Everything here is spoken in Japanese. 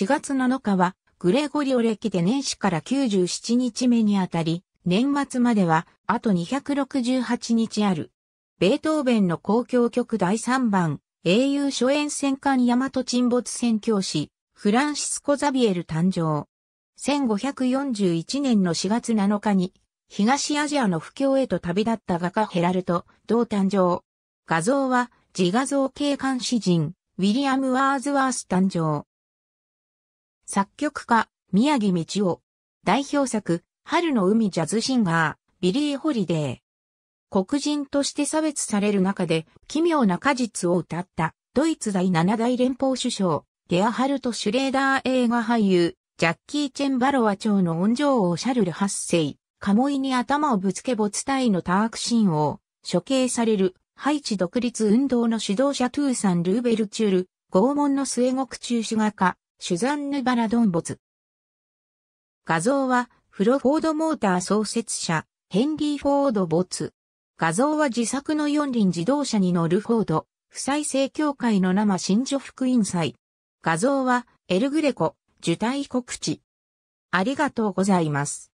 4月7日は、グレゴリオ歴で年始から97日目にあたり、年末までは、あと268日ある。ベートーベンの交響曲第3番、英雄初演戦艦大和沈没宣教師、フランシスコ・ザビエル誕生。1541年の4月7日に、東アジアの不況へと旅立った画家ヘラルト、同誕生。画像は、自画像警官詩人、ウィリアム・ワーズワース誕生。作曲家、宮城道夫。代表作、春の海ジャズシンガー、ビリー・ホリデー。黒人として差別される中で、奇妙な果実を歌った、ドイツ第7大連邦首相、ゲアハルト・シュレーダー映画俳優、ジャッキー・チェン・バロワ朝の恩情王シャルル8世、カモイに頭をぶつけ没体のタークシン王、処刑される、ハイチ独立運動の指導者トゥーサン・ルーベルチュール、拷問の末国中主画家、シュザンヌ・バラドンツ。画像は、フロフォードモーター創設者、ヘンリー・フォード没。画像は自作の四輪自動車に乗るフォード、不再生協会の生新女福音祭。画像は、エルグレコ、受胎告知。ありがとうございます。